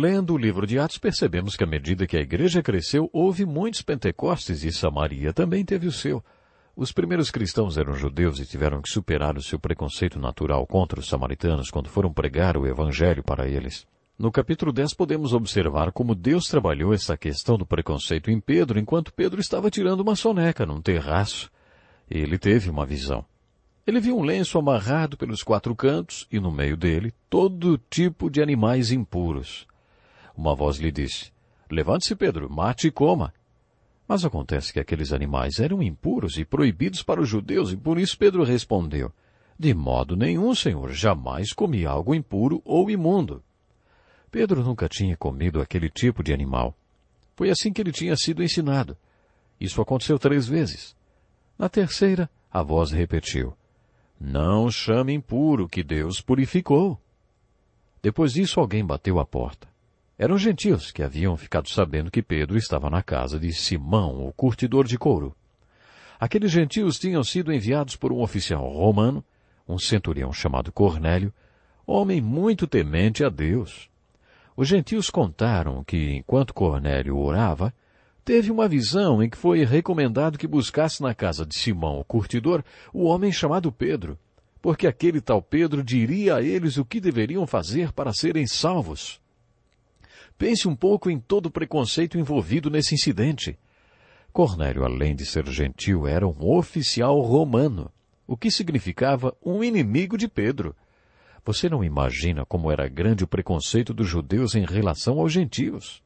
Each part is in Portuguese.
Lendo o livro de Atos, percebemos que à medida que a igreja cresceu, houve muitos pentecostes e Samaria também teve o seu. Os primeiros cristãos eram judeus e tiveram que superar o seu preconceito natural contra os samaritanos quando foram pregar o evangelho para eles. No capítulo 10 podemos observar como Deus trabalhou essa questão do preconceito em Pedro enquanto Pedro estava tirando uma soneca num terraço. Ele teve uma visão. Ele viu um lenço amarrado pelos quatro cantos e no meio dele todo tipo de animais impuros. Uma voz lhe disse, Levante-se, Pedro, mate e coma. Mas acontece que aqueles animais eram impuros e proibidos para os judeus, e por isso Pedro respondeu, De modo nenhum, Senhor, jamais comi algo impuro ou imundo. Pedro nunca tinha comido aquele tipo de animal. Foi assim que ele tinha sido ensinado. Isso aconteceu três vezes. Na terceira, a voz repetiu, Não chame impuro que Deus purificou. Depois disso, alguém bateu à porta. Eram gentios que haviam ficado sabendo que Pedro estava na casa de Simão, o curtidor de couro. Aqueles gentios tinham sido enviados por um oficial romano, um centurião chamado Cornélio, homem muito temente a Deus. Os gentios contaram que, enquanto Cornélio orava, teve uma visão em que foi recomendado que buscasse na casa de Simão, o curtidor, o homem chamado Pedro, porque aquele tal Pedro diria a eles o que deveriam fazer para serem salvos. Pense um pouco em todo o preconceito envolvido nesse incidente. Cornélio, além de ser gentil, era um oficial romano, o que significava um inimigo de Pedro. Você não imagina como era grande o preconceito dos judeus em relação aos gentios.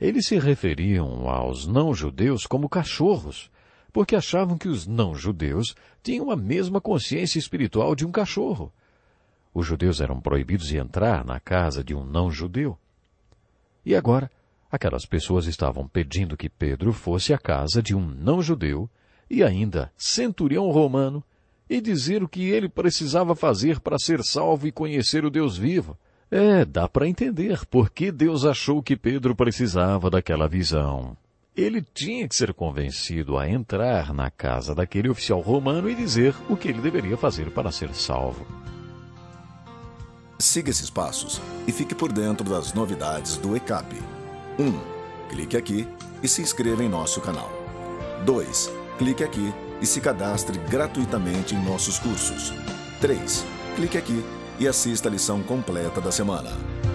Eles se referiam aos não-judeus como cachorros, porque achavam que os não-judeus tinham a mesma consciência espiritual de um cachorro. Os judeus eram proibidos de entrar na casa de um não-judeu. E agora, aquelas pessoas estavam pedindo que Pedro fosse à casa de um não-judeu e ainda centurião romano e dizer o que ele precisava fazer para ser salvo e conhecer o Deus vivo. É, dá para entender por que Deus achou que Pedro precisava daquela visão. Ele tinha que ser convencido a entrar na casa daquele oficial romano e dizer o que ele deveria fazer para ser salvo. Siga esses passos e fique por dentro das novidades do ECAP. 1. Um, clique aqui e se inscreva em nosso canal. 2. Clique aqui e se cadastre gratuitamente em nossos cursos. 3. Clique aqui e assista a lição completa da semana.